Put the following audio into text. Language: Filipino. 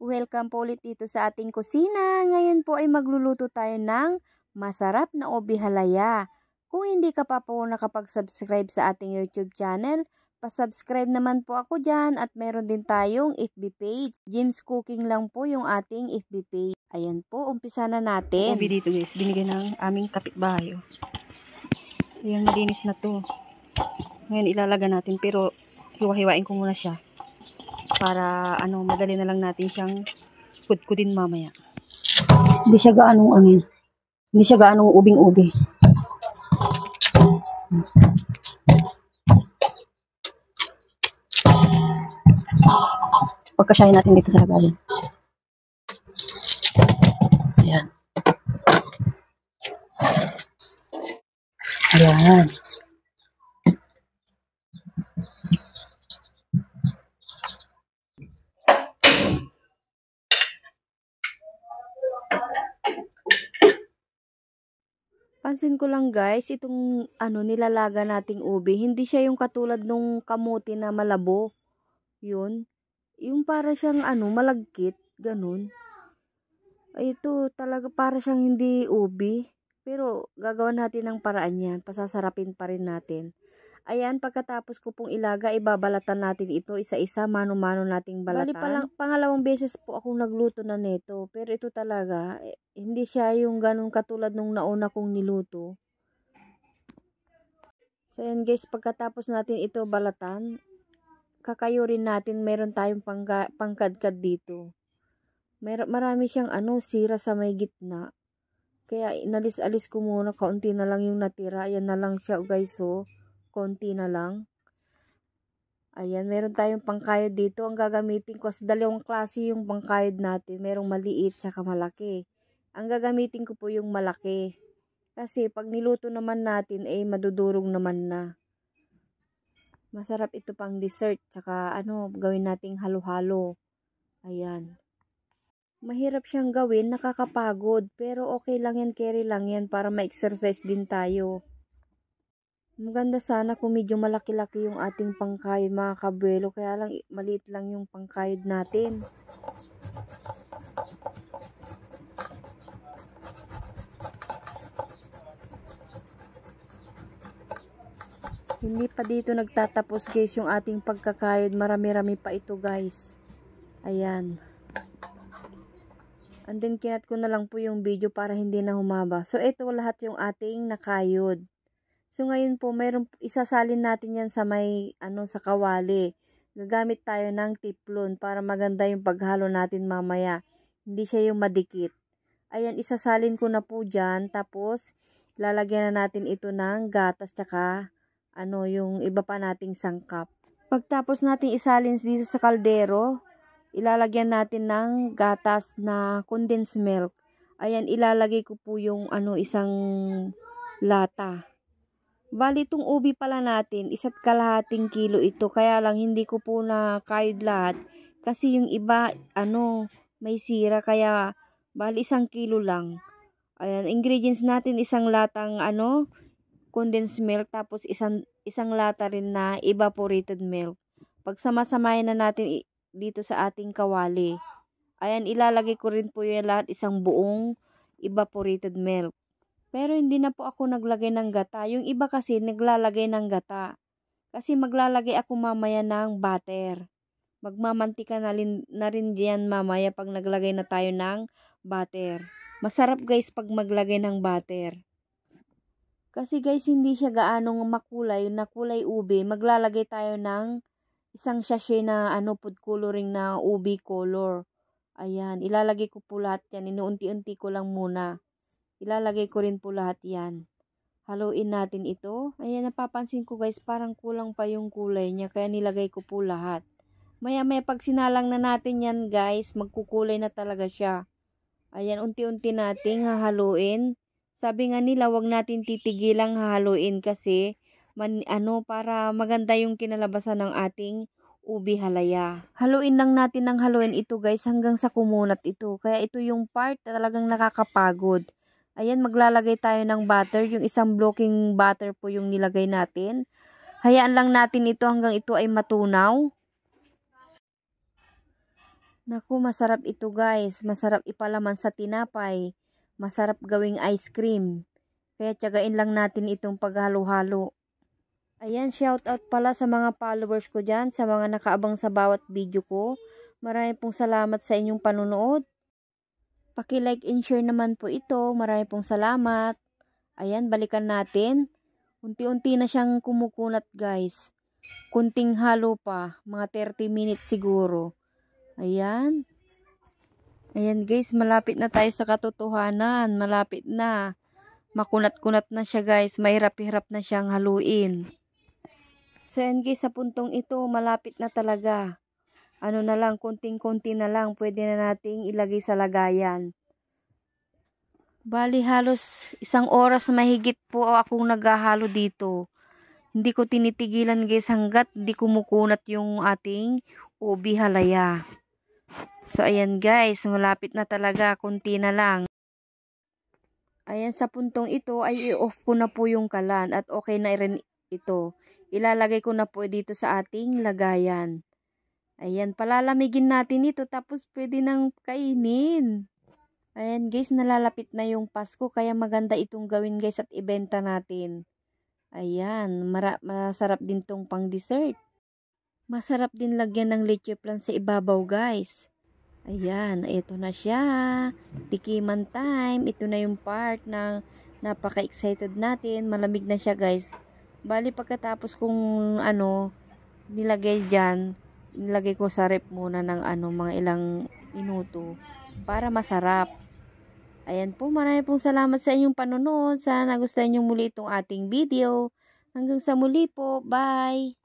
Welcome po ulit dito sa ating kusina. Ngayon po ay magluluto tayo ng masarap na obi halaya. Kung hindi ka pa po nakapag-subscribe sa ating YouTube channel, pa-subscribe naman po ako dyan at meron din tayong FB page. James Cooking lang po yung ating FB page. Ayan po, umpisa na natin. Ubi dito guys, binigay ng aming kapitbahay. Oh. Ayan, dinis na to. Ngayon ilalaga natin pero hiwa-hiwain ko muna siya para ano, madali na lang natin siyang kudkudin mamaya. Hindi siya gaano angin. Hindi siya gaano ubing-ubi. Pagkasyahin natin dito sa lagayan. Ayan. Ayan. Pansin ko lang guys, itong ano nilalaga nating ube, hindi siya yung katulad nung kamote na malabo. 'Yun. Yung para siyang ano, malagkit, ganun. Ay, ito talaga para siyang hindi ube. Pero gagawin natin ang paraan niyan, pasasarapin pa rin natin. Ayan, pagkatapos ko pong ilaga, ibabalatan natin ito isa-isa, mano-mano nating balatan. Bali palang, pangalawang beses po akong nagluto na nito, pero ito talaga, eh, hindi siya yung ganun katulad nung nauna kong niluto. So, ayan guys, pagkatapos natin ito balatan, kakayurin natin, meron tayong pangkadkad dito. Mer marami siyang ano, sira sa may gitna. Kaya inalis-alis ko muna, kaunti na lang yung natira. Ayan na lang siya oh, guys, oh konti na lang. Ayan, meron tayong pangkayod dito. Ang gagamitin ko, sa dalawang klase yung pangkayod natin. Merong maliit, tsaka malaki. Ang gagamitin ko po yung malaki. Kasi pag niluto naman natin, eh madudurog naman na. Masarap ito pang dessert. Tsaka ano, gawin nating halo-halo. Ayan. Mahirap siyang gawin, nakakapagod. Pero okay lang yan, carry lang yan para ma-exercise din tayo. Maganda sana kung medyo malaki-laki yung ating pangkayod mga kabuelo. Kaya lang maliit lang yung pangkayod natin. Hindi pa dito nagtatapos guys yung ating pagkakayod. Marami-rami pa ito guys. Ayan. And then kinat ko na lang po yung video para hindi na humaba. So ito lahat yung ating nakayod. So ngayon po, mayroon isasalin natin 'yan sa may ano sa kawali. Gagamit tayo ng tiplon para maganda yung paghalo natin mamaya. Hindi siya yung madikit. Ayan, isasalin ko na po diyan tapos lalagyan na natin ito ng gatas tsaka ano yung iba pa nating sangkap. Pagtapos natin isalin dito sa kaldero, ilalagyan natin ng gatas na condensed milk. Ayan, ilalagay ko po yung ano isang lata. Bali, itong ubi pala natin, isa't kalahating kilo ito. Kaya lang, hindi ko po na kayod lahat. Kasi yung iba, ano, may sira. Kaya, bali, isang kilo lang. Ayan, ingredients natin, isang latang, ano, condensed milk. Tapos, isang, isang lata rin na evaporated milk. Pagsamasamayan na natin dito sa ating kawali. Ayan, ilalagay ko rin po yung lahat, isang buong evaporated milk. Pero hindi na po ako naglagay ng gata. Yung iba kasi naglalagay ng gata. Kasi maglalagay ako mamaya ng butter. Magmamantika na, rin, na rin diyan mamaya pag naglagay na tayo ng butter. Masarap guys pag maglagay ng butter. Kasi guys, hindi siya gaanong makulay na kulay ube. Maglalagay tayo ng isang sachet na ano food coloring na ube color. Ayan, ilalagay ko po lahat yan. Inuunti-unti ko lang muna. Ilalagay ko rin po lahat yan. Haluin natin ito. Ayan, napapansin ko guys, parang kulang pa yung kulay niya. Kaya nilagay ko po lahat. Maya maya pag sinalang na natin yan guys, magkukulay na talaga siya. Ayan, unti-unti nating hahaluin. Sabi nga nila, wag natin titigilang hahaluin kasi man, ano, para maganda yung kinalabasan ng ating ubi halaya. Haluin lang natin ng haluin ito guys hanggang sa kumunat ito. Kaya ito yung part na talagang nakakapagod. Ayan, maglalagay tayo ng butter. Yung isang blocking butter po yung nilagay natin. Hayaan lang natin ito hanggang ito ay matunaw. Naku, masarap ito guys. Masarap ipalaman sa tinapay. Masarap gawing ice cream. Kaya tiyagain lang natin itong paghalo-halo. Ayan, shout out pala sa mga followers ko dyan, sa mga nakaabang sa bawat video ko. Maraming pong salamat sa inyong panunood. Paki-like and share naman po ito. Marami pong salamat. Ayan, balikan natin. Unti-unti na siyang kumukunat guys. Kunting halo pa. Mga 30 minutes siguro. Ayan. Ayan guys, malapit na tayo sa katotohanan. Malapit na. Makunat-kunat na siya guys. Mahirap-hirap na siyang haluin. So ayan guys, sa puntong ito, malapit na talaga ano na lang, konting kunti na lang, pwede na nating ilagay sa lagayan. Bali, halos isang oras mahigit po akong naghahalo dito. Hindi ko tinitigilan guys hanggat di kumukunat yung ating ubi halaya. So, ayan guys, malapit na talaga, kunti na lang. Ayan, sa puntong ito ay i-off ko na po yung kalan at okay na rin ito. Ilalagay ko na po dito sa ating lagayan. Ayan, palalamigin natin ito tapos pwede nang kainin. Ayan guys, nalalapit na yung Pasko kaya maganda itong gawin guys at ibenta natin. Ayan, masarap din tong pang dessert. Masarap din lagyan ng leche plan sa ibabaw guys. Ayan, ito na siya. Tikiman time. Ito na yung part na napaka-excited natin. Malamig na siya guys. Bali pagkatapos kung ano nilagay dyan, nilagay ko sa rep muna ng ano, mga ilang minuto para masarap. Ayan po, marami pong salamat sa inyong panonood. Sana nagustuhan nyo muli itong ating video. Hanggang sa muli po. Bye!